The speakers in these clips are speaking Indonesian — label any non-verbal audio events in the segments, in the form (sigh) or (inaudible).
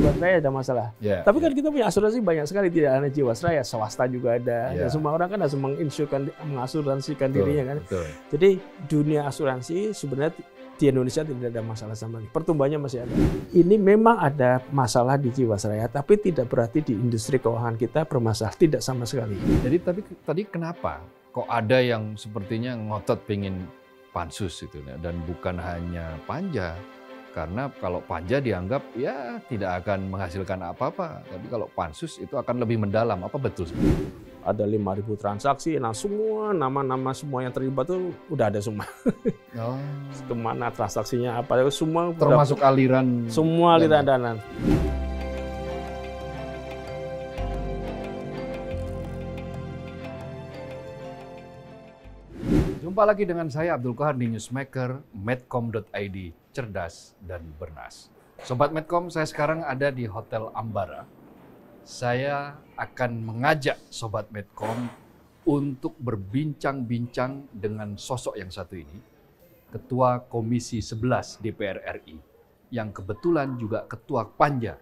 Jiwasraya ada masalah. Yeah, Tapi kan ya. kita punya asuransi banyak sekali, tidak hanya Jiwasraya, swasta juga ada. Yeah. Dan ya. semua orang kan harus menginsurkan, mengasuransikan betul, dirinya kan. Betul. Jadi dunia asuransi sebenarnya di Indonesia tidak ada masalah sama sekali. Pertumbuhannya masih ada. Ini memang ada masalah di Jiwasraya, tapi tidak berarti di industri keuangan kita bermasalah tidak sama sekali. Jadi tapi tadi kenapa kok ada yang sepertinya ngotot pengen pansus itu dan bukan hanya panja karena kalau panja dianggap ya tidak akan menghasilkan apa-apa, tapi kalau pansus itu akan lebih mendalam. Apa betul? Ada 5.000 transaksi, nah semua nama-nama semua yang terlibat tuh udah ada semua. Oh. (laughs) Kemana transaksinya apa, semua termasuk udah, aliran semua aliran dana. dana. Jumpa lagi dengan saya Abdul Kohar di Newsmaker, medcom.id cerdas, dan bernas. Sobat Medcom, saya sekarang ada di Hotel Ambara. Saya akan mengajak Sobat Medcom untuk berbincang-bincang dengan sosok yang satu ini, Ketua Komisi 11 DPR RI, yang kebetulan juga Ketua Panja,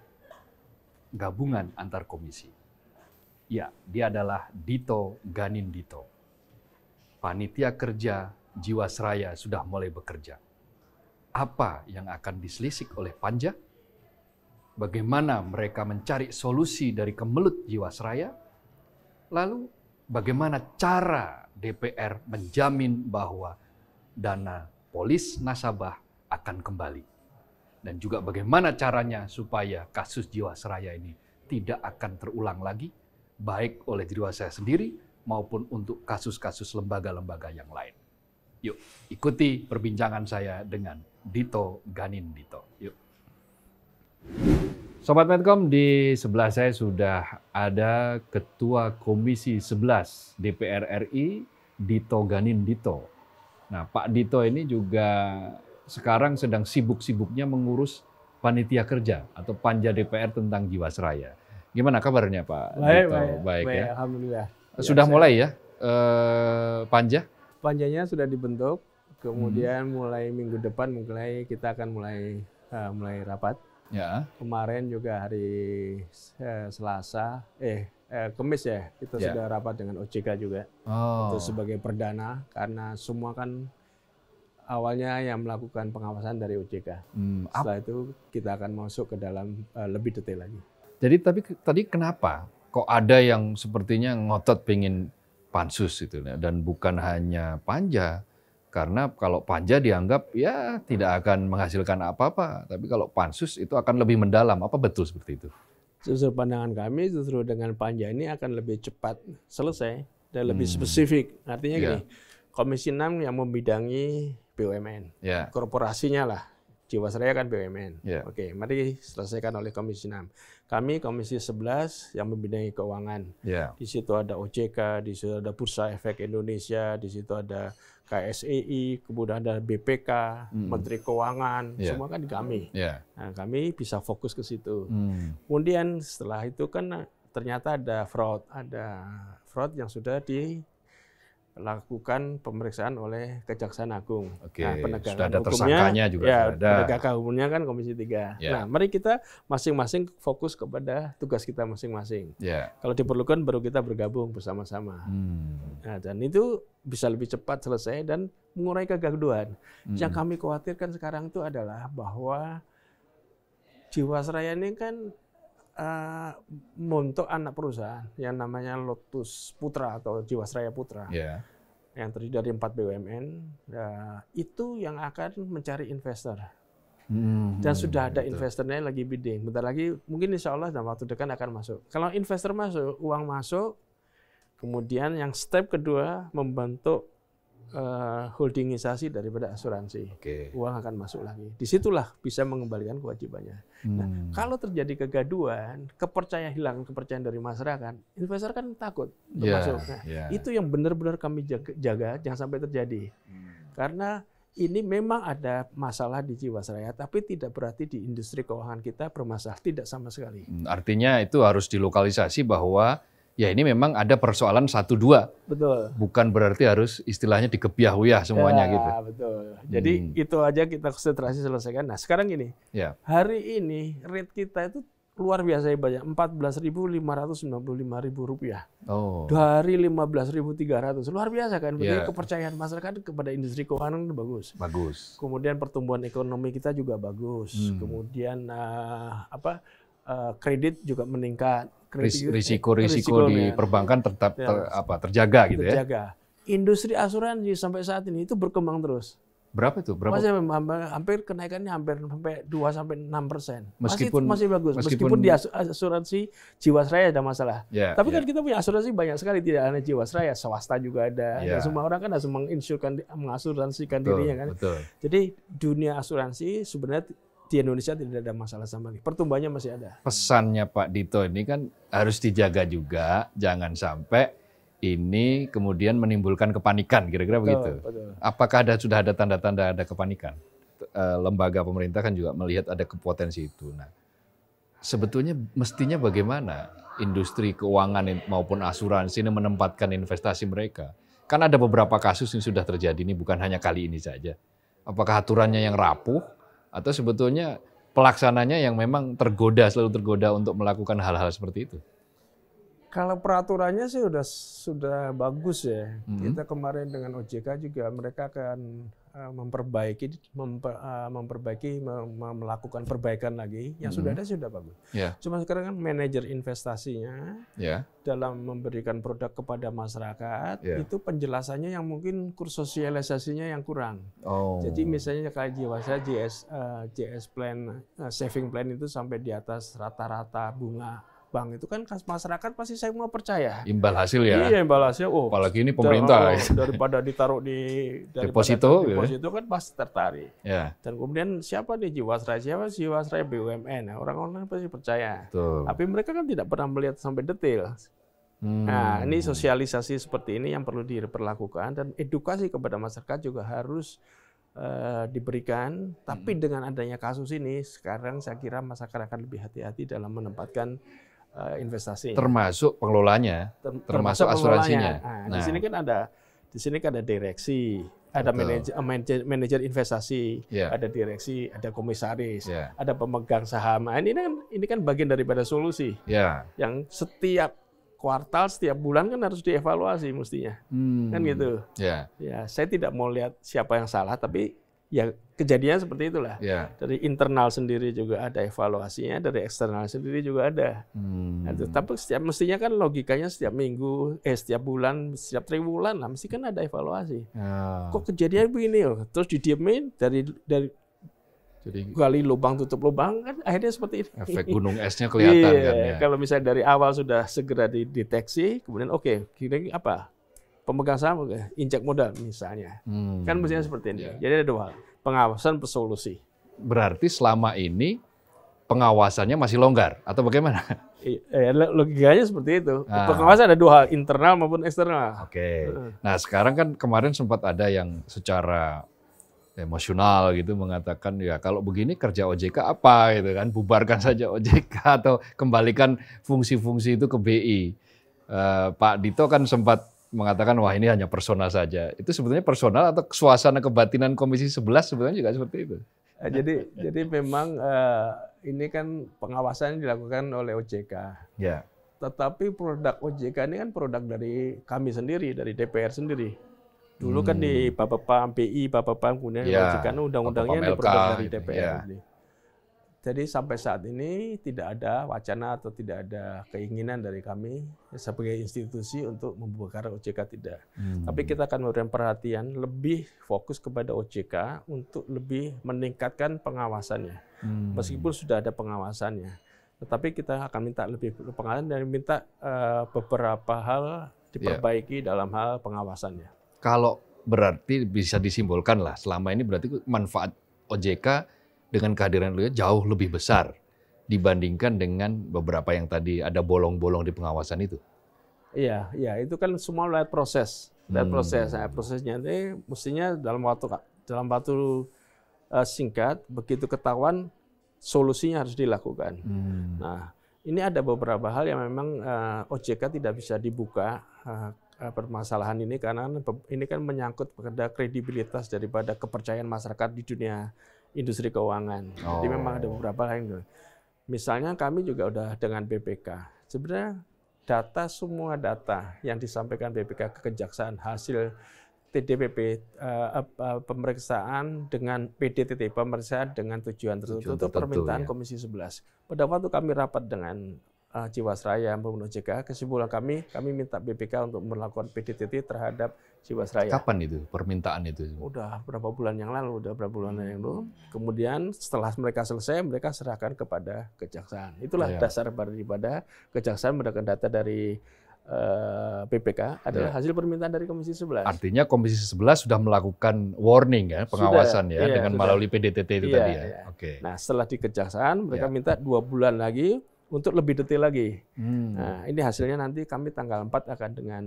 gabungan antar komisi. Ya, dia adalah Dito Ganin Dito. Panitia kerja Jiwasraya sudah mulai bekerja apa yang akan diselisik oleh Panja, bagaimana mereka mencari solusi dari kemelut Jiwasraya, lalu bagaimana cara DPR menjamin bahwa dana polis nasabah akan kembali. Dan juga bagaimana caranya supaya kasus Jiwasraya ini tidak akan terulang lagi, baik oleh saya sendiri maupun untuk kasus-kasus lembaga-lembaga yang lain. Yuk, ikuti perbincangan saya dengan Dito Ganin Dito. Yuk. Sobat Medcom, di sebelah saya sudah ada Ketua Komisi 11 DPR RI, Dito Ganin Dito. Nah, Pak Dito ini juga sekarang sedang sibuk-sibuknya mengurus panitia kerja atau panja DPR tentang Jiwasraya. Gimana kabarnya Pak baik, Dito? Baik, baik, baik ya. Alhamdulillah. Sudah ya, mulai ya eh, panja? Panjanya sudah dibentuk, Kemudian hmm. mulai minggu depan mulai kita akan mulai uh, mulai rapat. Ya. Kemarin juga hari uh, Selasa, eh eh, Kemis ya kita yeah. sudah rapat dengan OJK juga oh. itu sebagai perdana karena semua kan awalnya yang melakukan pengawasan dari OJK. Hmm, Setelah itu kita akan masuk ke dalam uh, lebih detail lagi. Jadi tapi tadi kenapa kok ada yang sepertinya ngotot pengen pansus itu dan bukan hanya panja karena kalau panja dianggap ya tidak akan menghasilkan apa-apa, tapi kalau pansus itu akan lebih mendalam. Apa betul seperti itu? Justru pandangan kami justru dengan panja ini akan lebih cepat selesai dan lebih hmm. spesifik. Artinya yeah. gini, Komisi 6 yang membidangi BUMN, yeah. korporasinya lah. Jiwasraya kan BUMN. Yeah. Oke, mari selesaikan oleh Komisi 6 kami Komisi 11 yang membidangi keuangan. Yeah. Di situ ada OJK, di situ ada Bursa Efek Indonesia, di situ ada KSEI, kemudian ada BPK, mm. Menteri Keuangan, yeah. semua kan di kami. Yeah. Nah, kami bisa fokus ke situ. Mm. Kemudian setelah itu kan ternyata ada fraud, ada fraud yang sudah di lakukan pemeriksaan oleh Kejaksaan Agung. Oke, nah, penegakan sudah ada hukumnya, tersangkanya juga ya, ada. Penegakan hukumnya kan Komisi 3. Ya. Nah, mari kita masing-masing fokus kepada tugas kita masing-masing. Ya. Kalau diperlukan baru kita bergabung bersama-sama. Hmm. Nah, dan itu bisa lebih cepat selesai dan mengurai kegaduhan. Hmm. Yang kami khawatirkan sekarang itu adalah bahwa Jiwasraya ini kan uh, untuk anak perusahaan yang namanya Lotus Putra atau Jiwasraya Putra. Yeah yang terdiri dari empat BUMN uh, ya, itu yang akan mencari investor hmm, dan sudah ada betul. investornya lagi bidding bentar lagi mungkin insya Allah dalam waktu dekat akan masuk kalau investor masuk uang masuk kemudian yang step kedua membentuk uh, holdingisasi daripada asuransi okay. uang akan masuk lagi disitulah bisa mengembalikan kewajibannya Nah, hmm. kalau terjadi kegaduan, kepercayaan hilang kepercayaan dari masyarakat, investor kan takut yeah, Nah, yeah. itu yang benar-benar kami jaga, jaga jangan sampai terjadi. Hmm. Karena ini memang ada masalah di Jiwasraya, tapi tidak berarti di industri keuangan kita bermasalah tidak sama sekali. Hmm, artinya itu harus dilokalisasi bahwa ya ini memang ada persoalan satu dua. Betul. Bukan berarti harus istilahnya dikebiah uyah semuanya ya, gitu. betul. Jadi hmm. itu aja kita konsentrasi selesaikan. Nah, sekarang ini, Ya. Hari ini rate kita itu luar biasa ya, banyak 14.595.000 rupiah oh. dari 15.300 luar biasa kan Jadi yeah. kepercayaan masyarakat kepada industri keuangan itu bagus bagus kemudian pertumbuhan ekonomi kita juga bagus hmm. kemudian uh, apa uh, kredit juga meningkat risiko-risiko eh, di ya. perbankan tetap ya. ter, apa, terjaga gitu terjaga. ya. Terjaga. Industri asuransi sampai saat ini itu berkembang terus. Berapa itu? Berapa? Masih hampir, hampir kenaikannya hampir sampai 2 sampai 6 persen. Meskipun masih, masih bagus. Meskipun, meskipun di asuransi Jiwasraya ada masalah. Yeah, Tapi yeah. kan ya. kita punya asuransi banyak sekali, tidak hanya Jiwasraya, swasta juga ada. Yeah. Dan semua orang kan harus menginsurkan, mengasuransikan betul, dirinya kan. Betul. Jadi dunia asuransi sebenarnya di Indonesia tidak ada masalah sama sekali. Pertumbuhannya masih ada. Pesannya Pak Dito ini kan harus dijaga juga, jangan sampai ini kemudian menimbulkan kepanikan, kira-kira begitu. Betul. Apakah ada sudah ada tanda-tanda ada kepanikan? Eh, lembaga pemerintah kan juga melihat ada kepotensi itu. Nah, sebetulnya mestinya bagaimana industri keuangan maupun asuransi ini menempatkan investasi mereka? Kan ada beberapa kasus yang sudah terjadi ini bukan hanya kali ini saja. Apakah aturannya yang rapuh atau sebetulnya pelaksananya yang memang tergoda selalu tergoda untuk melakukan hal-hal seperti itu? Kalau peraturannya sih sudah sudah bagus ya. Mm -hmm. Kita kemarin dengan OJK juga mereka akan Eh, memperbaiki memper, eh, memperbaiki melakukan perbaikan lagi yang mm -hmm. sudah mhm. ada sudah bagus. Yeah. Cuma sekarang kan manajer investasinya yeah. dalam memberikan produk kepada masyarakat yeah. itu penjelasannya yang mungkin kurs sosialisasinya yang kurang. Oh. Jadi misalnya kayak jiwa saya JS uh, eh, JS plan uh, saving plan itu sampai di atas rata-rata bunga bank itu kan kas masyarakat pasti saya mau percaya. Imbal hasil ya. Iya imbal hasil. Oh, apalagi ini pemerintah. Oh, (laughs) daripada ditaruh di deposito, gitu ya. deposito gitu. kan pasti tertarik. Ya. Dan kemudian siapa nih Jiwasraya? Siapa Jiwasraya BUMN? Nah, Orang-orang pasti percaya. Betul. Tapi mereka kan tidak pernah melihat sampai detail. Hmm. Nah, ini sosialisasi seperti ini yang perlu diperlakukan dan edukasi kepada masyarakat juga harus eh, diberikan. Tapi hmm. dengan adanya kasus ini, sekarang saya kira masyarakat akan lebih hati-hati dalam menempatkan Eh, investasi. Termasuk pengelolanya, Term termasuk, asuransinya. Nah, nah, di sini kan ada di sini kan ada direksi, ada manajer, eh, manajer manajer investasi, yeah. ada direksi, ada komisaris, yeah. ada pemegang saham. Nah, ini kan ini kan bagian daripada solusi. Yeah. Yang setiap kuartal setiap bulan kan harus dievaluasi mestinya. Hmm. Kan gitu. Yeah. Ya, saya tidak mau lihat siapa yang salah tapi ya kejadian seperti itulah. Ya. Dari internal sendiri juga ada evaluasinya, dari eksternal sendiri juga ada. Hmm. Nah, tapi setiap mestinya kan logikanya setiap minggu, eh setiap bulan, setiap triwulan lah mesti kan ada evaluasi. Ya. Kok kejadian begini loh, terus didiemin dari dari jadi gali lubang tutup lubang kan akhirnya seperti ini. Efek gunung esnya kelihatan iya, kan ya. Kalau misalnya dari awal sudah segera dideteksi, kemudian oke, okay, kira apa? pemegang saham injak modal misalnya. Hmm. Kan mestinya seperti ini. Yeah. Jadi ada dua hal, pengawasan persolusi. Berarti selama ini pengawasannya masih longgar atau bagaimana? Eh, ya, logikanya seperti itu. Nah. Pengawasan ada dua hal, internal maupun eksternal. Oke. Okay. Nah, sekarang kan kemarin sempat ada yang secara emosional gitu mengatakan ya kalau begini kerja OJK apa gitu kan bubarkan saja OJK atau kembalikan fungsi-fungsi itu ke BI. Uh, eh, Pak Dito kan sempat mengatakan wah ini hanya personal saja. Itu sebetulnya personal atau suasana kebatinan Komisi 11 sebetulnya juga seperti itu. Eh, jadi jadi memang uh, ini kan pengawasan dilakukan oleh OJK. Ya. Tetapi produk OJK ini kan produk dari kami sendiri, dari DPR sendiri. Dulu hmm. kan di hmm. Bapak bapak PI, Bapak bapak kemudian ya. OJK nah, undang-undangnya produk dari gitu, DPR. Ya. Ini. Jadi sampai saat ini tidak ada wacana atau tidak ada keinginan dari kami sebagai institusi untuk membuka OJK tidak. Hmm. Tapi kita akan memberikan perhatian lebih fokus kepada OJK untuk lebih meningkatkan pengawasannya. Hmm. Meskipun sudah ada pengawasannya, tetapi kita akan minta lebih pengawasan dan minta uh, beberapa hal diperbaiki yeah. dalam hal pengawasannya. Kalau berarti bisa disimpulkan lah selama ini berarti manfaat OJK dengan kehadiran lu jauh lebih besar dibandingkan dengan beberapa yang tadi ada bolong-bolong di pengawasan itu. Iya, iya itu kan semua lewat proses, lewat hmm. proses. Nah, prosesnya ini mestinya dalam waktu dalam waktu eh, singkat, begitu ketahuan solusinya harus dilakukan. Hmm. Nah, ini ada beberapa hal yang memang uh, eh, OJK tidak bisa dibuka uh, permasalahan ini karena ini kan menyangkut pada kredibilitas daripada kepercayaan masyarakat di dunia industri keuangan. Oh. Jadi memang ada beberapa lain. Gitu. Misalnya kami juga udah dengan BPK. Sebenarnya data semua data yang disampaikan BPK ke kejaksaan hasil TDPP uh, eh, uh, pemeriksaan dengan PDTT pemeriksaan dengan tujuan tertentu itu permintaan ya. Komisi 11. Pada waktu kami rapat dengan uh, Jiwasraya Pembunuh JK, kesimpulan kami kami minta BPK untuk melakukan PDTT terhadap Jiwasraya. Kapan itu permintaan itu? Udah berapa bulan yang lalu, udah berapa bulan hmm. yang lalu. Kemudian setelah mereka selesai, mereka serahkan kepada kejaksaan. Itulah ya. ya. dasar daripada kejaksaan mendapatkan data dari eh, PPK adalah ya. hasil permintaan dari Komisi 11. Artinya Komisi 11 sudah melakukan warning ya, pengawasan sudah, ya iya, dengan sudah. melalui PDTT itu iya, tadi ya. Iya. Oke. Okay. Nah, setelah di kejaksaan mereka ya. minta dua bulan lagi untuk lebih detail lagi. Hmm. Nah, ini hasilnya nanti kami tanggal 4 akan dengan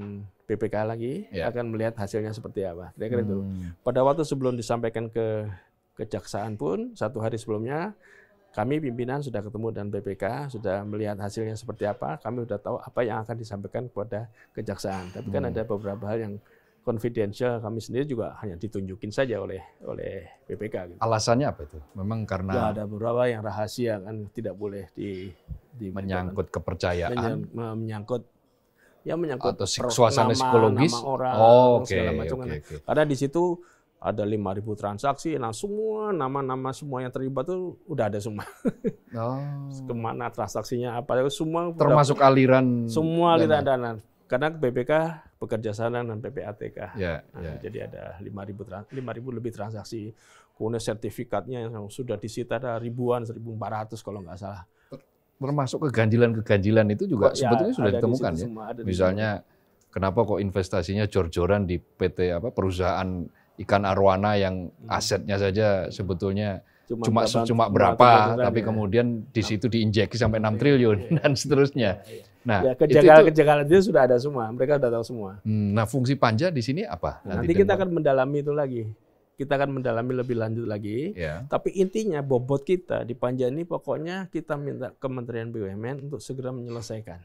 BPK lagi yeah. akan melihat hasilnya seperti apa. Kira-kira hmm. itu. Pada waktu sebelum disampaikan ke kejaksaan pun satu hari sebelumnya kami pimpinan sudah ketemu dengan BPK, sudah melihat hasilnya seperti apa, kami sudah tahu apa yang akan disampaikan kepada kejaksaan. Tapi kan hmm. ada beberapa hal yang confidential kami sendiri juga hanya ditunjukin saja oleh oleh BPK. Gitu. Alasannya apa itu? Memang karena ya, ada beberapa yang rahasia kan tidak boleh di di menyangkut kepercayaan menyangkut ya menyangkut atau suasana nama, psikologis nama orang oh, okay, okay, okay. karena di situ ada 5000 transaksi nah semua nama-nama semua yang terlibat tuh udah ada semua (laughs) oh. kemana transaksinya apa semua termasuk udah, aliran semua aliran dana, dana. karena BPK bekerja sama dengan PPATK yeah, nah, yeah. jadi ada 5000 5000 lebih transaksi kemudian sertifikatnya yang sudah disita ada ribuan 1400 kalau nggak salah termasuk keganjilan-keganjilan itu juga oh, sebetulnya sudah ditemukan di ya. Semua, Misalnya kenapa kok investasinya jor-joran di PT apa perusahaan ikan arwana yang hmm. asetnya saja sebetulnya cuma cuma, berapa, cuma berapa tapi ya. kemudian di nah. situ diinjeksi sampai 6 iya, triliun ya, ya. dan iya, seterusnya. Iya, nah, ya, kejanggalan-kejanggalan itu, itu, sudah ada semua, mereka sudah tahu semua. Hmm, nah, fungsi panja di sini apa? Nah, nanti, nanti kita akan mendalami itu lagi kita akan mendalami lebih lanjut lagi. Yeah. Tapi intinya bobot kita di Panja ini pokoknya kita minta Kementerian BUMN untuk segera menyelesaikan.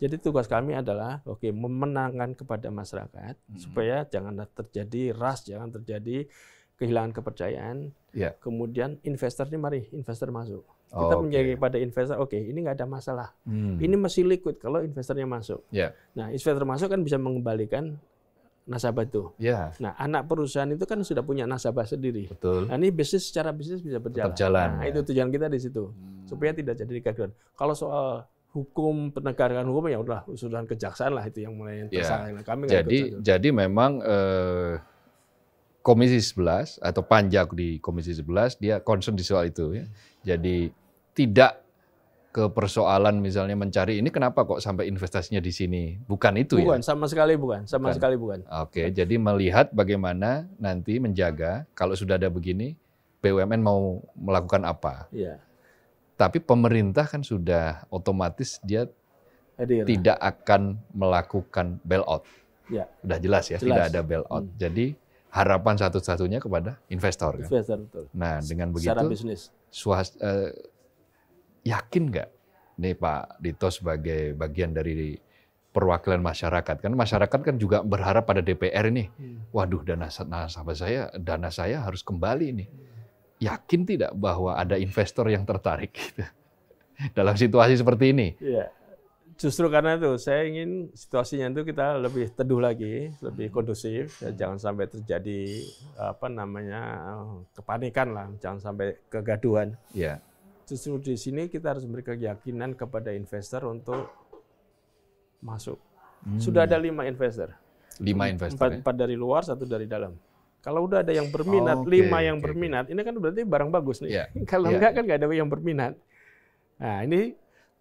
Jadi tugas kami adalah oke okay, memenangkan kepada masyarakat hmm. supaya jangan terjadi ras, jangan terjadi kehilangan kepercayaan. Yeah. Kemudian investor ini mari investor masuk. Kita oh, menjaga okay. pada investor, oke okay, ini nggak ada masalah. Hmm. Ini masih liquid kalau investornya masuk. Yeah. Nah investor masuk kan bisa mengembalikan nasabah tuh. Ya. Nah, anak perusahaan itu kan sudah punya nasabah sendiri. Betul. Nah, ini bisnis secara bisnis bisa berjalan. Tetap jalan. Nah, ya. itu tujuan kita di situ. Hmm. Supaya tidak jadi kegaduhan. Kalau soal hukum penegakan hukum ya udah usulan kejaksaan lah itu yang mulai yang ya. yeah. nah, Kami jadi jadi memang eh, Komisi 11 atau panjang di Komisi 11 dia concern di soal itu ya. Jadi tidak ke persoalan misalnya mencari ini kenapa kok sampai investasinya di sini? Bukan itu bukan, ya? Bukan, sama sekali bukan, sama bukan. sekali bukan. Oke, okay, jadi melihat bagaimana nanti menjaga kalau sudah ada begini BUMN mau melakukan apa? Iya. Tapi pemerintah kan sudah otomatis dia Hadir. tidak akan melakukan bailout. Ya. Udah jelas ya, jelas. tidak ada bailout. Hmm. Jadi harapan satu-satunya kepada investor. Kan? Investor kan? betul. Nah, dengan begitu Secara bisnis. eh, yakin nggak nih Pak Dito sebagai bagian dari perwakilan masyarakat kan masyarakat kan juga berharap pada DPR ini iya. waduh dana nasabah saya dana saya harus kembali ini yakin tidak bahwa ada investor yang tertarik gitu (laughs) dalam situasi seperti ini ya. justru karena itu saya ingin situasinya itu kita lebih teduh lagi lebih hmm. kondusif ya, hmm. jangan sampai terjadi apa namanya kepanikan lah jangan sampai kegaduhan ya Justru di sini kita harus beri keyakinan kepada investor untuk masuk. Hmm. Sudah ada lima investor. Lima investor. Empat, ya? empat dari luar, satu dari dalam. Kalau udah ada yang berminat, okay, lima yang okay, berminat, ini kan berarti barang bagus nih. Yeah. (laughs) Kalau yeah. enggak kan enggak ada yang berminat. Nah ini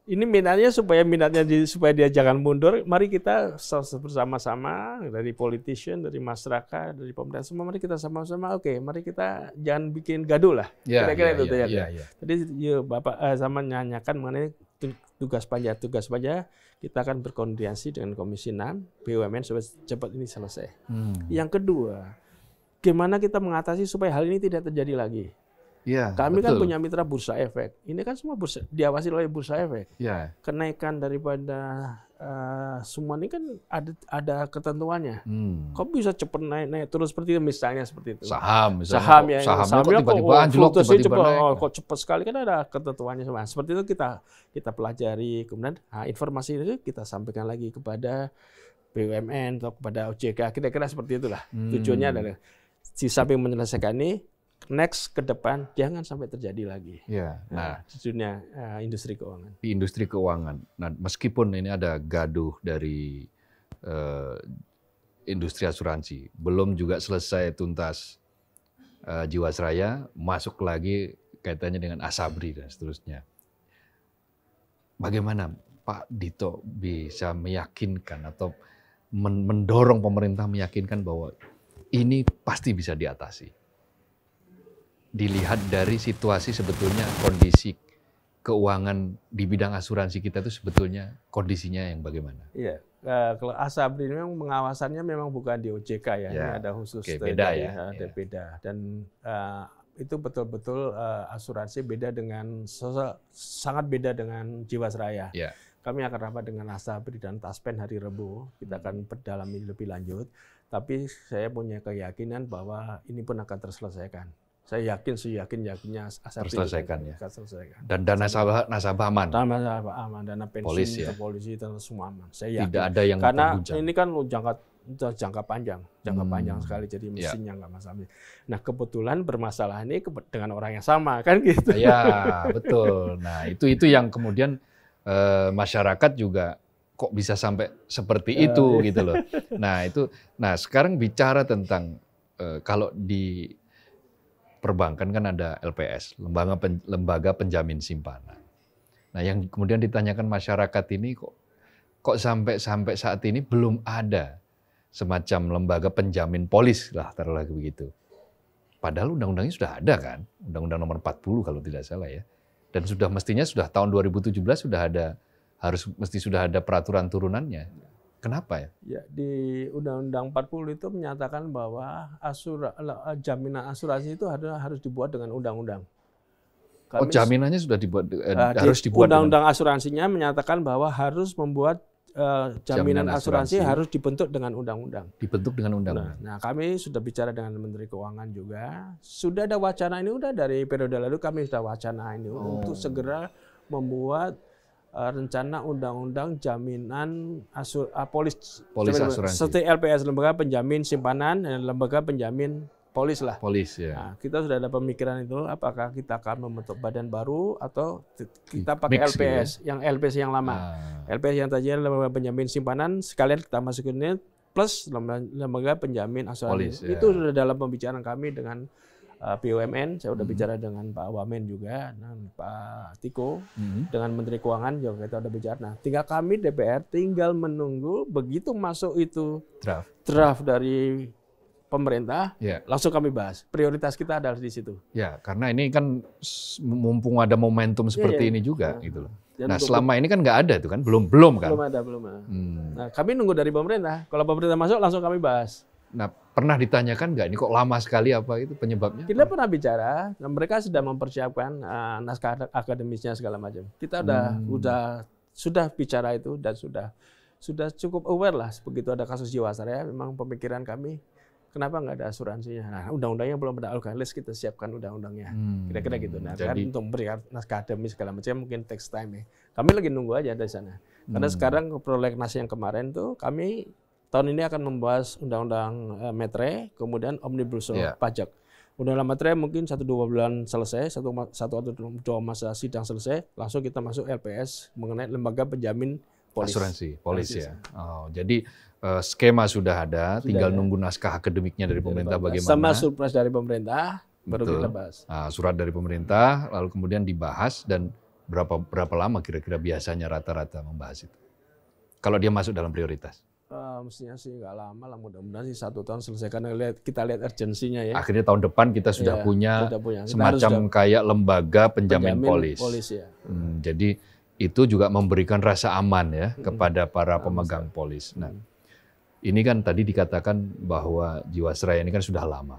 ini minatnya supaya minatnya di, supaya dia jangan mundur. Mari kita bersama-sama dari politician, dari masyarakat, dari pemerintah semua. Mari kita sama-sama. Oke, okay, mari kita jangan bikin gaduh lah. Yeah, Kira-kira yeah, itu yeah, yeah, yeah. Ya, ya. Jadi ya, bapak eh, sama nyanyikan mengenai tugas panjang tugas panjang kita akan berkoordinasi dengan Komisi 6 BUMN supaya cepat ini selesai. Hmm. Yang kedua, gimana kita mengatasi supaya hal ini tidak terjadi lagi? Ya, Kami kan betul. kan punya mitra bursa efek. Ini kan semua bursa, diawasi oleh bursa efek. Ya. Kenaikan daripada uh, semua ini kan ada ada ketentuannya. Hmm. Kok bisa cepat naik naik terus seperti itu misalnya seperti itu. Saham misalnya. Saham ya. Saham sahamnya kok tiba-tiba oh, anjlok cepat, oh, kok cepat sekali kan ada ketentuannya semua. Seperti itu kita kita pelajari kemudian nah, informasi itu kita sampaikan lagi kepada BUMN atau kepada OJK kira-kira seperti itulah. Hmm. Tujuannya adalah di samping menyelesaikan ini next ke depan jangan sampai terjadi lagi. Ya, nah, di dunia uh, industri keuangan. Di industri keuangan. Nah, meskipun ini ada gaduh dari uh, industri asuransi, belum juga selesai tuntas uh, Jiwasraya, masuk lagi kaitannya dengan Asabri dan seterusnya. Bagaimana Pak Dito bisa meyakinkan atau mendorong pemerintah meyakinkan bahwa ini pasti bisa diatasi? dilihat dari situasi sebetulnya kondisi keuangan di bidang asuransi kita itu sebetulnya kondisinya yang bagaimana? Iya, eh, kalau Asabri ini memang pengawasannya memang bukan di OJK ya, ya. ada khusus okay, beda ya, ya, ada ya. beda dan uh, itu betul-betul uh, asuransi beda dengan sangat beda dengan Jiwasraya. Ya. Kami akan rapat dengan Asabri dan Taspen hari Rabu. Kita akan berdalami hmm. lebih lanjut. Tapi saya punya keyakinan bahwa ini pun akan terselesaikan saya yakin saya yakin yakinnya aset terselesaikan ya. Terselesaikan. Dan dana nasabah nasabah aman. Dana nasabah aman, dana pensiun polisi, ya? polisi dan semua aman. Saya yakin. Tidak ada yang karena terbujang. ini kan lu jangka jangka panjang, jangka hmm. panjang sekali jadi ya. mesinnya nggak masalah. Nah kebetulan bermasalah ini dengan orang yang sama kan gitu. Nah, ya betul. Nah itu itu yang kemudian e, masyarakat juga kok bisa sampai seperti itu eh. gitu loh. Nah itu, nah sekarang bicara tentang eh, kalau di perbankan kan ada LPS, lembaga pen, lembaga penjamin simpanan. Nah, yang kemudian ditanyakan masyarakat ini kok kok sampai sampai saat ini belum ada semacam lembaga penjamin polis lah terlalu begitu. Padahal undang-undangnya sudah ada kan, undang-undang nomor 40 kalau tidak salah ya. Dan sudah mestinya sudah tahun 2017 sudah ada harus mesti sudah ada peraturan turunannya. Kenapa ya? Ya di Undang-Undang 40 itu menyatakan bahwa asura, eh, jaminan asuransi itu harus dibuat dengan undang-undang. oh jaminannya sudah dibuat eh, uh, harus dibuat. Undang-undang dengan... asuransinya menyatakan bahwa harus membuat uh, jaminan, jaminan asuransi, asuransi harus dibentuk dengan undang-undang. Dibentuk dengan undang-undang. Nah, nah, kami sudah bicara dengan Menteri Keuangan juga. Sudah ada wacana ini udah dari periode lalu kami sudah wacana ini oh. untuk segera membuat Eh, rencana undang-undang jaminan asur, uh, eh, polis, polis asuransi. Seperti LPS lembaga penjamin simpanan dan eh, lembaga penjamin polis lah. Polis ya. Nah, kita sudah ada pemikiran itu apakah kita akan membentuk badan baru atau kita pakai Mix, LPS gitu ya? yang LPS yang lama. Ah. LPS yang tadinya lembaga penjamin simpanan sekalian kita masukin ini plus lembaga penjamin asuransi. Polis, ya. Itu sudah dalam pembicaraan kami dengan BUMN, eh, saya sudah hmm. bicara dengan Pak Wamen juga, dan Pak Tiko, hmm. dengan Menteri Keuangan juga kita sudah bicara. Nah, tinggal kami DPR tinggal menunggu begitu masuk itu draft, draft dari pemerintah, yeah. langsung kami bahas. Prioritas kita adalah di situ. Ya, karena ini kan mumpung ada momentum iya, seperti yeah, ini juga, yeah. gitu loh. nah, selama ini kan nggak ada tuh kan, belum belum kan? Belum ada, belum ada. Hmm. Nah, kami nunggu dari pemerintah. Kalau pemerintah masuk, langsung kami bahas. Nah, pernah ditanyakan nggak ini kok lama sekali apa itu penyebabnya? Kita pernah bicara, dan nah, mereka sudah mempersiapkan uh, naskah akademisnya segala macam. Kita udah hmm. udah sudah bicara itu dan sudah sudah cukup aware lah begitu ada kasus jiwasraya memang pemikiran kami kenapa nggak ada asuransinya? Nah, undang-undangnya belum ada organis kita siapkan undang-undangnya. Hmm, Kira-kira gitu. Nah, jadi, kan untuk memberikan naskah akademis segala macam mungkin text time ya. Kami lagi nunggu aja dari sana. Karena hmm. sekarang prolegnas yang kemarin tuh kami tahun ini akan membahas undang-undang uh, metre, kemudian omnibus law yeah. pajak. Undang-undang metre mungkin satu dua bulan selesai, satu satu atau dua masa sidang selesai, langsung kita masuk LPS mengenai lembaga penjamin polis. Asuransi, polis ya. Iya. Oh, jadi uh, skema sudah ada, sudah tinggal ya. nunggu naskah akademiknya dari pemerintah bagaimana. Sama surprise dari pemerintah baru Betul. kita bahas. Nah, surat dari pemerintah lalu kemudian dibahas dan berapa berapa lama kira-kira biasanya rata-rata membahas itu. Kalau dia masuk dalam prioritas. Uh, mestinya sih nggak lama lah mudah-mudahan sih satu tahun selesaikan. lihat kita lihat urgensinya ya akhirnya tahun depan kita iya, sudah yeah, punya, kita punya. Kita semacam kayak lembaga penjamin, penjamin polis, polis ya. hmm, jadi itu juga memberikan rasa aman ya hmm. kepada para hmm. nah, pemegang polis nah hmm. ini kan tadi dikatakan bahwa jiwasraya ini kan sudah lama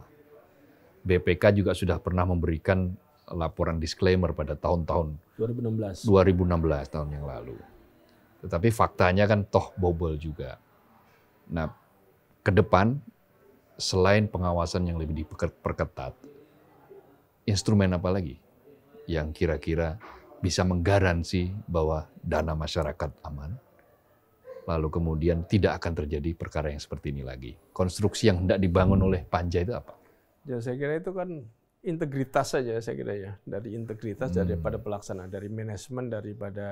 BPK juga sudah pernah memberikan laporan disclaimer pada tahun-tahun 2016 2016 tahun yang lalu tetapi faktanya kan toh bobol juga Nah, ke depan selain pengawasan yang lebih diperketat, instrumen apa lagi yang kira-kira bisa menggaransi bahwa dana masyarakat aman? lalu kemudian tidak akan terjadi perkara yang seperti ini lagi. Konstruksi yang hendak dibangun hmm. oleh Panja itu apa? Ya saya kira itu kan integritas saja saya kira ya dari integritas hmm. daripada pelaksana dari manajemen daripada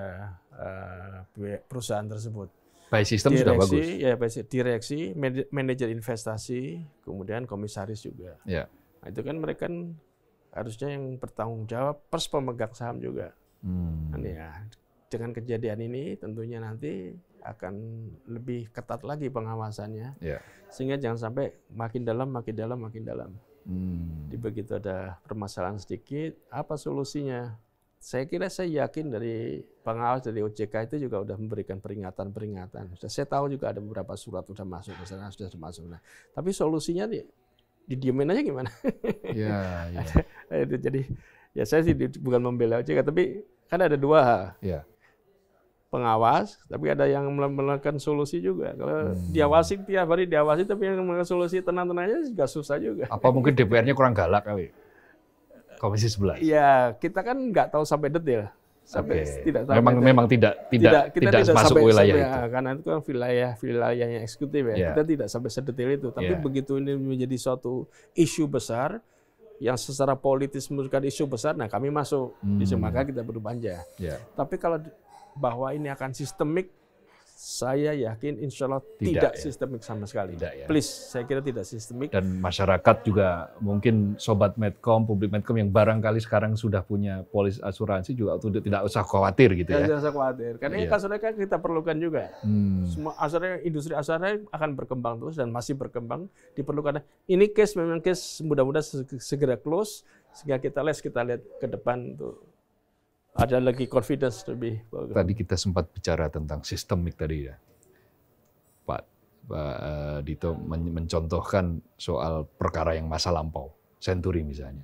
uh, perusahaan tersebut. By system direksi, sudah bagus. Ya, by, direksi, manajer investasi, kemudian komisaris juga. Ya. Nah, itu kan mereka kan harusnya yang bertanggung jawab pers pemegang saham juga. Hmm. Nah, ya, dengan kejadian ini tentunya nanti akan lebih ketat lagi pengawasannya. Ya. Sehingga jangan sampai makin dalam, makin dalam, makin dalam. Hmm. Di begitu ada permasalahan sedikit, apa solusinya? saya kira saya yakin dari pengawas dari OJK itu juga sudah memberikan peringatan-peringatan. Sudah saya tahu juga ada beberapa surat sudah masuk ke sana, sudah masuk. Nah, tapi solusinya di di aja gimana? Ya, (laughs) ya. Jadi ya saya sih bukan membela OJK, tapi kan ada dua hal. Ya. Pengawas, tapi ada yang melakukan solusi juga. Kalau hmm. diawasi tiap hari diawasi, tapi yang melakukan solusi tenang-tenang juga susah juga. Apa mungkin DPR-nya kurang galak kali? Komisi 11. Iya, kita kan nggak tahu sampai detail. Sampai okay. tidak tahu. Memang detail. memang tidak tidak tidak, kita tidak, tidak masuk sampai, wilayah sampai, itu. Karena itu kan wilayah wilayahnya eksekutif ya. Yeah. Kita tidak sampai sedetail itu. Tapi yeah. begitu ini menjadi suatu isu besar yang secara politis merupakan isu besar, nah kami masuk hmm. di maka kita berubah aja. Yeah. Tapi kalau bahwa ini akan sistemik saya yakin insya Allah tidak, tidak ya. sistemik sama sekali. Tidak ya. Please, saya kira tidak sistemik. Dan masyarakat juga mungkin sobat Medcom, publik Medcom yang barangkali sekarang sudah punya polis asuransi juga tidak usah khawatir gitu ya. Tidak usah khawatir. Karena iya. kasurnya kan kita perlukan juga. Hmm. Semua asuransi industri asuransi akan berkembang terus dan masih berkembang diperlukan. Ini case memang case mudah-mudahan segera close sehingga kita les kita lihat ke depan tuh ada lagi confidence lebih. Tadi kita sempat bicara tentang sistemik tadi ya. Pak, Pak eh, Dito mencontohkan soal perkara yang masa lampau, senturi misalnya.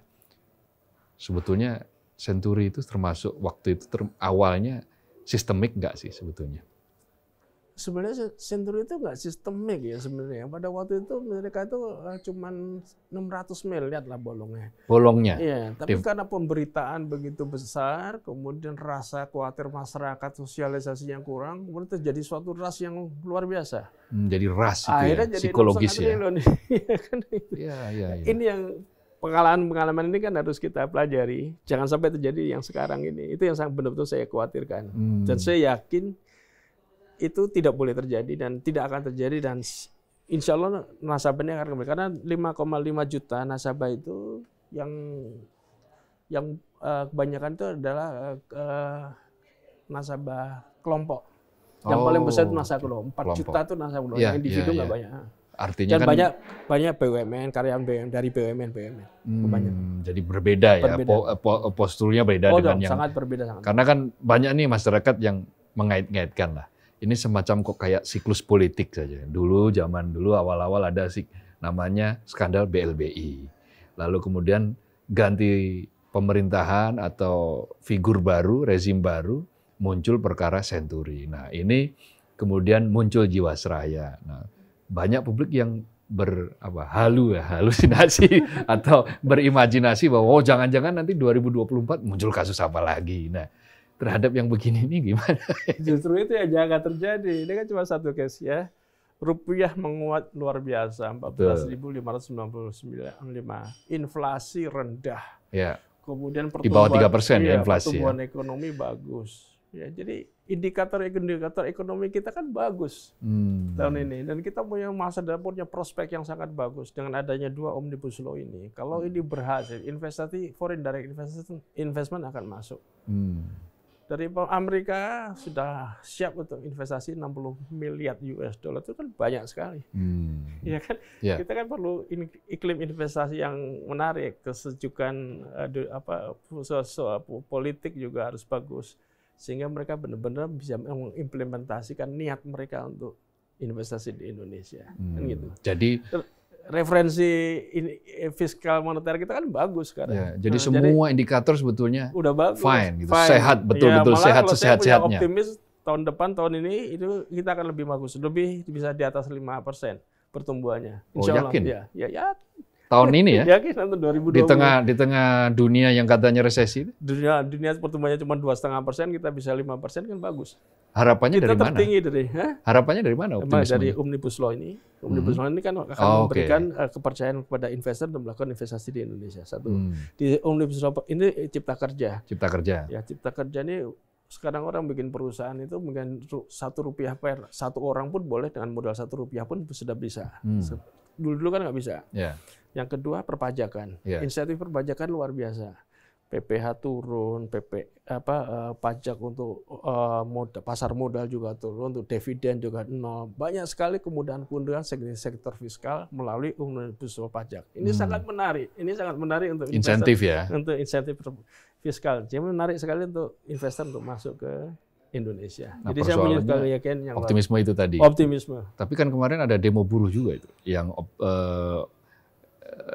Sebetulnya senturi itu termasuk waktu itu ter awalnya sistemik nggak sih sebetulnya? sebenarnya Century itu nggak sistemik ya sebenarnya. Pada waktu itu mereka itu eh, cuma 600 miliar lah bolongnya. Bolongnya. Iya, tapi karena pemberitaan begitu besar, kemudian rasa khawatir masyarakat sosialisasinya kurang, kemudian terjadi suatu ras yang luar biasa. Hmm, jadi ras itu ya, Akhirnya ya, jadi psikologis ya. (laughs) Iya kan Ya, ya, ya. Ini yang pengalaman-pengalaman ini kan harus kita pelajari. Jangan sampai terjadi yang sekarang ini. Itu yang sangat benar-benar saya khawatirkan. Hmm. Dan saya yakin itu tidak boleh terjadi dan tidak akan terjadi dan insya Allah nasabahnya akan kembali karena 5,5 juta nasabah itu yang yang uh, kebanyakan itu adalah uh, nasabah kelompok yang paling oh, besar itu nasabah kelompok 4 kelompok. juta itu nasabah kelompok yeah, yang individu iya, nggak yeah, yeah. banyak artinya Dan kan banyak banyak BUMN karyawan BUMN dari BUMN BUMN hmm, kebanyakan. jadi berbeda ya Po, eh, po, posturnya berbeda oh, dengan dong, yang sangat berbeda sangat. karena kan banyak nih masyarakat yang mengait-ngaitkan lah ini semacam kok kayak siklus politik saja. Dulu zaman dulu awal-awal ada sih namanya skandal BLBI. Lalu kemudian ganti pemerintahan atau figur baru, rezim baru, muncul perkara senturi. Nah, ini kemudian muncul Jiwasraya. Nah, banyak publik yang ber apa halu ya halusinasi (laughs) atau berimajinasi bahwa oh jangan-jangan nanti 2024 muncul kasus apa lagi. Nah, terhadap yang begini ini gimana? (laughs) Justru itu ya jangan terjadi. Ini kan cuma satu case ya. Rupiah menguat luar biasa 14.595. Inflasi rendah. Ya. Kemudian pertumbuhan di bawah 3% persen ya, iya, inflasi. Ya? Pertumbuhan ya. ekonomi bagus. Ya, jadi indikator-indikator ekonomi kita kan bagus hmm. tahun ini dan kita punya masa depan punya prospek yang sangat bagus dengan adanya dua omnibus law ini. Kalau ini berhasil, investasi foreign direct investment investment akan masuk. Hmm dari Amerika sudah siap untuk investasi 60 miliar US dollar itu kan banyak sekali. Hmm. Iya kan? Ya kan? Yeah. Kita kan perlu iklim investasi yang menarik, kesejukan eh, apa politik juga harus bagus sehingga mereka benar-benar bisa mengimplementasikan niat mereka untuk investasi di Indonesia. Kan hmm. Kan gitu. Jadi referensi in, eh, fiskal moneter kita kan bagus sekarang. Ya, jadi nah, semua jadi, indikator sebetulnya udah bagus, fine, gitu. fine. sehat betul-betul ya, sehat sehat sehatnya optimis tahun depan tahun ini itu kita akan lebih bagus, lebih bisa di atas lima persen pertumbuhannya. oh, yakin? Iya, ya, ya, ya tahun ini ya. Yakin 2020. Di tengah di tengah dunia yang katanya resesi. Dunia dunia pertumbuhannya cuma dua setengah persen, kita bisa lima persen kan bagus. Harapannya kita dari mana? Tinggi dari. Ha? Harapannya dari mana? Dari omnibus law ini. Omnibus hmm. law ini kan akan oh, memberikan okay. Eh, kepercayaan kepada investor untuk melakukan investasi di Indonesia. Satu. Hmm. Di omnibus law ini cipta kerja. Cipta kerja. Ya cipta kerja ini sekarang orang bikin perusahaan itu dengan satu rupiah per satu orang pun boleh dengan modal satu rupiah pun sudah bisa. Hmm. Dulu-dulu kan nggak bisa. Yeah. Yang kedua perpajakan, yeah. insentif perpajakan luar biasa. PPH turun, PP apa eh, pajak untuk eh, modal, pasar modal juga turun, untuk dividen juga nol. Banyak sekali kemudahan-kemudahan sektor fiskal melalui omnibus pajak. Ini hmm. sangat menarik. Ini sangat menarik untuk insentif ya. Untuk insentif fiskal. Jadi menarik sekali untuk investor untuk masuk ke Indonesia. Nah, Jadi saya punya keyakinan yang optimisme itu tadi. Optimisme. Tapi kan kemarin ada demo buruh juga itu yang uh,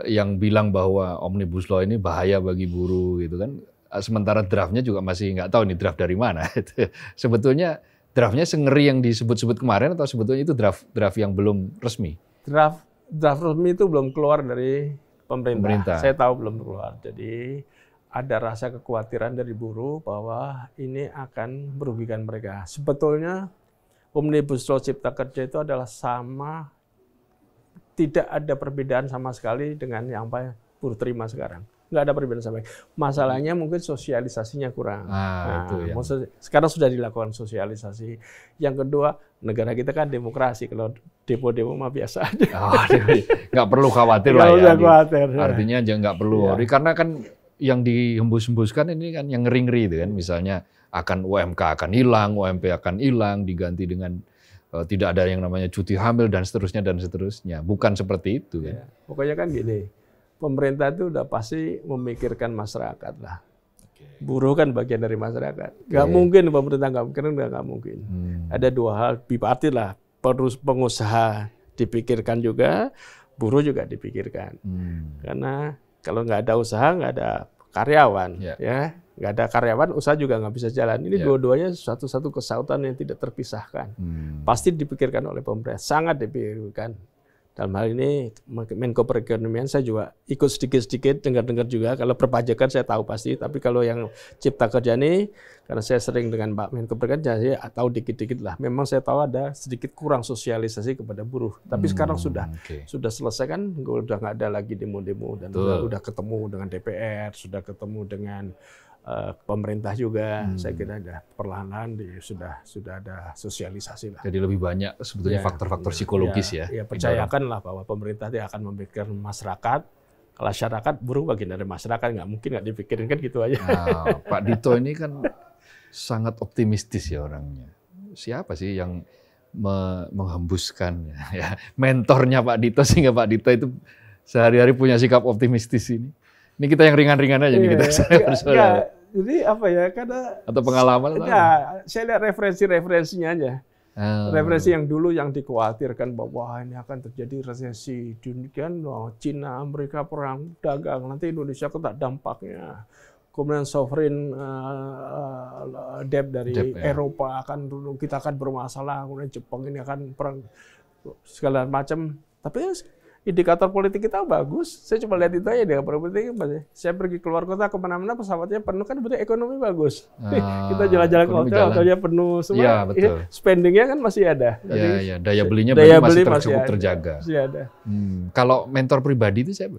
yang bilang bahwa omnibus law ini bahaya bagi buruh gitu kan. Eh, sementara draftnya juga masih nggak tahu nih draft dari mana. (laughs) sebetulnya draftnya sengeri yang disebut-sebut kemarin atau sebetulnya itu draft draft yang belum resmi? Draft draft resmi itu belum keluar dari pemerintah. pemerintah. Saya tahu belum keluar. Jadi ada rasa kekhawatiran dari buruh bahwa ini akan merugikan mereka. Sebetulnya Omnibus Law Cipta Kerja itu adalah sama tidak ada perbedaan sama sekali dengan yang apa buruh terima sekarang. Enggak ada perbedaan sama sekali. Masalahnya mungkin sosialisasinya kurang. Ah, nah, itu ya. Maksud, sekarang sudah dilakukan sosialisasi. Yang kedua, negara kita kan demokrasi. Kalau demo-demo mah biasa aja. Oh, perlu khawatir lah ya. Khawatir, ya. Artinya ya. enggak perlu. Ya. Karena kan yang dihembus-hembuskan ini kan yang ngeri-ngeri itu kan misalnya akan UMK akan hilang, UMP akan hilang diganti dengan e, tidak ada yang namanya cuti hamil dan seterusnya dan seterusnya. Bukan seperti itu kan. Ya, pokoknya kan gini, pemerintah itu udah pasti memikirkan masyarakat lah. Buruh kan bagian dari masyarakat. Gak mungkin pemerintah gak mungkin gak, gak mungkin. Hmm. Ada dua hal bipartit lah. Perus pengusaha dipikirkan juga, buruh juga dipikirkan. Hmm. Karena kalau nggak ada usaha, nggak ada karyawan, yeah. ya nggak ada karyawan, usaha juga nggak bisa jalan. Ini yeah. dua-duanya satu-satu kesautan yang tidak terpisahkan. Hmm. Pasti dipikirkan oleh pemerintah, sangat dipikirkan. Dalam hal ini Menko Perekonomian saya juga ikut sedikit-sedikit dengar-dengar juga. Kalau perpajakan saya tahu pasti, tapi kalau yang cipta kerja ini karena saya sering dengan Pak Menko Perekonomian saya tahu dikit-dikit lah. Memang saya tahu ada sedikit kurang sosialisasi kepada buruh, tapi hmm, sekarang sudah okay. sudah selesai kan, sudah nggak ada lagi demo-demo dan sudah ketemu dengan DPR, sudah ketemu dengan Eh, pemerintah juga hmm. saya kira sudah perlahan-lahan sudah sudah ada sosialisasi lah. Jadi lebih banyak sebetulnya ya, faktor-faktor ya, psikologis ya. Ya, ya percayakanlah bahwa pemerintah dia akan memikirkan masyarakat masyarakat buruh bagian dari masyarakat nggak mungkin nggak dipikirin kan gitu aja. Nah, Pak Dito ini kan sangat optimistis ya orangnya. Siapa sih yang me menghembuskan ya (laughs) mentornya Pak Dito sehingga Pak Dito itu sehari-hari punya sikap optimistis ini? Ini kita yang ringan-ringan aja yeah, nih kita. Iya, (laughs) jadi apa ya karena atau pengalaman Ya, saya lihat referensi-referensinya aja. Oh. Referensi yang dulu yang dikhawatirkan bahwa ini akan terjadi resesi dunia, oh, Cina, Amerika perang dagang, nanti Indonesia kena dampaknya. Kemudian sovereign uh, debt dari Jep, ya. Eropa akan dulu kita akan bermasalah, kemudian Jepang ini akan perang segala macam. Tapi indikator politik kita bagus. Saya cuma lihat itu aja deh, politik Saya pergi keluar kota ke mana mana pesawatnya penuh kan berarti ekonomi bagus. Ah, (laughs) kita jalan-jalan ke hotel, hotelnya penuh semua. Ya, betul. Ya, (laughs) spendingnya kan masih ada. Iya, Jadi ya, ya. daya belinya daya beli masih, cukup terjaga. Masih ada. Hmm. Kalau mentor pribadi itu saya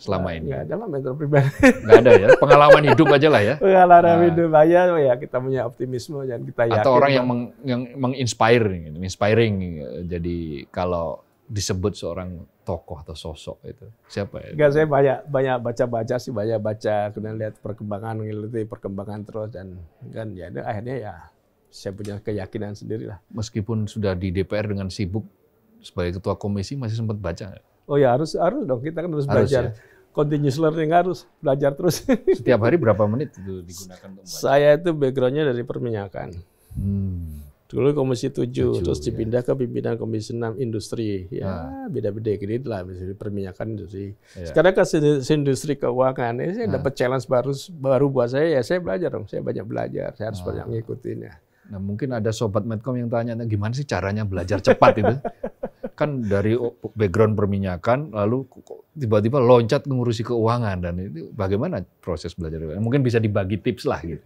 selama nah, ini? Nggak ada lah mentor pribadi. Nggak ada ya? Pengalaman hidup aja lah ya? Pengalaman nah. hidup aja, oh ya kita punya optimisme dan kita yakin. Atau orang yang, meng, yang menginspiring. Gitu. inspiring. Gitu. Jadi kalau disebut seorang tokoh atau sosok itu? Siapa ya? Enggak, saya banyak banyak baca-baca sih, banyak baca kemudian lihat perkembangan, mengikuti perkembangan terus dan kan ya akhirnya ya saya punya keyakinan sendiri lah. Meskipun sudah di DPR dengan sibuk sebagai ketua komisi masih sempat baca. Oh ya harus harus dong kita kan harus, harus belajar. Ya? Continuous learning harus belajar terus. (laughs) Setiap hari berapa menit itu digunakan untuk Saya itu backgroundnya dari perminyakan. Hmm. Dulu Komisi 7, 7 terus ya. dipindah ya. ke pimpinan Komisi 6 Industri. Ya, ah. beda-beda gini lah misalnya perminyakan industri. Ya. Sekarang ke industri keuangan, ini saya ah. dapat challenge baru baru buat saya ya saya belajar dong, saya banyak belajar, saya harus ha. Ah. banyak ngikutin Nah, mungkin ada sobat Medcom yang tanya, nah, gimana sih caranya belajar cepat itu? (laughs) kan dari background perminyakan lalu tiba-tiba loncat mengurusi keuangan dan itu bagaimana proses belajar? Mungkin bisa dibagi tips lah gitu.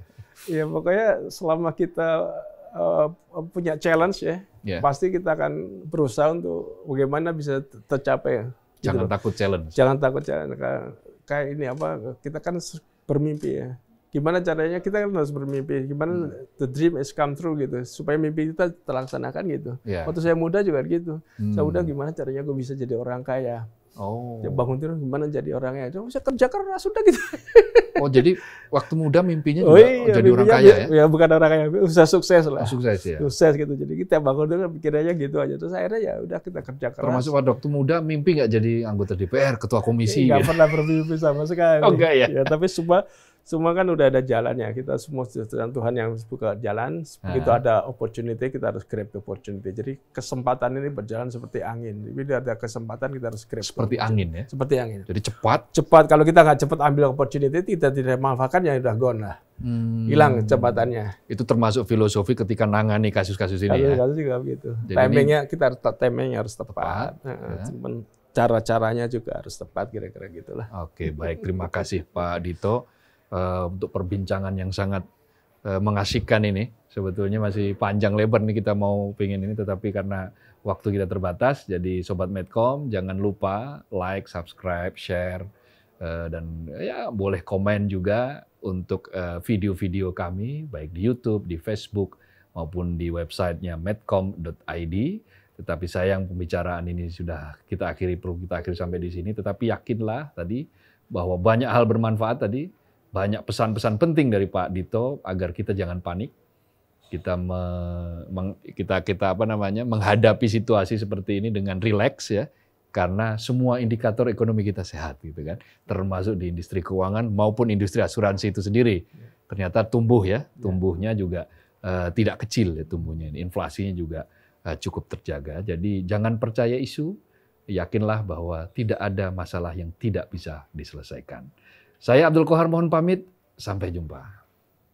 Ya pokoknya selama kita uh, punya challenge ya, yeah. pasti kita akan berusaha untuk bagaimana bisa tercapai. Ya. Gitu Jangan gitu takut challenge. Jangan takut challenge. Kayak ini apa? Kita kan bermimpi ya. Gimana caranya kita kan harus bermimpi. Gimana hmm. the dream is come true gitu supaya mimpi kita terlaksanakan gitu. Yeah. Waktu saya muda juga gitu. Hmm. Saya muda gimana caranya gue bisa jadi orang kaya. Oh. Ya bangun tidur gimana jadi orangnya? Cuma saya kerja keras sudah gitu. (laughs) Oh jadi waktu muda mimpinya oh, juga oh, iya, jadi jadi orang kaya ya? Ya bukan orang kaya, usaha sukses lah. Oh, sukses ya. Sukses gitu. Jadi kita bangun tidur pikirannya gitu aja. Terus akhirnya ya udah kita kerja keras. Termasuk pada waktu muda mimpi nggak jadi anggota DPR, ketua komisi. Nggak gitu. pernah bermimpi sama sekali. Oh enggak ya. ya tapi semua semua kan udah ada jalannya. Kita semua sedang Tuhan yang buka jalan. Begitu ah. ada opportunity, kita harus grab the opportunity. Jadi kesempatan ini berjalan seperti angin. Jadi ada kesempatan kita harus grab. Seperti angin ya? Seperti angin. Jadi cepat? Cepat. Kalau kita nggak cepat ambil opportunity, kita tidak manfaatkan yang udah gone lah. Hmm. Hilang kecepatannya. Itu termasuk filosofi ketika nangani kasus-kasus ini kasus -kasus ya? Kasus juga begitu. timingnya, kita harus, timingnya harus tepat. tepat nah, ya. cara-caranya juga harus tepat kira-kira gitulah. Oke, baik. Terima kasih Pak Dito uh, untuk perbincangan yang sangat uh, mengasihkan ini. Sebetulnya masih panjang lebar nih kita mau pingin ini, tetapi karena waktu kita terbatas, jadi Sobat Medcom jangan lupa like, subscribe, share, uh, dan ya boleh komen juga untuk video-video kami, baik di YouTube, di Facebook, maupun di websitenya medcom.id. Tetapi sayang pembicaraan ini sudah kita akhiri perlu kita akhiri sampai di sini. Tetapi yakinlah tadi bahwa banyak hal bermanfaat tadi banyak pesan-pesan penting dari Pak Dito agar kita jangan panik. Kita me, meng, kita kita apa namanya? menghadapi situasi seperti ini dengan rileks ya. Karena semua indikator ekonomi kita sehat gitu kan. Termasuk di industri keuangan maupun industri asuransi itu sendiri. Ternyata tumbuh ya, tumbuhnya juga uh, tidak kecil ya tumbuhnya ini. Inflasinya juga uh, cukup terjaga. Jadi jangan percaya isu, yakinlah bahwa tidak ada masalah yang tidak bisa diselesaikan. Saya Abdul Kohar mohon pamit, sampai jumpa.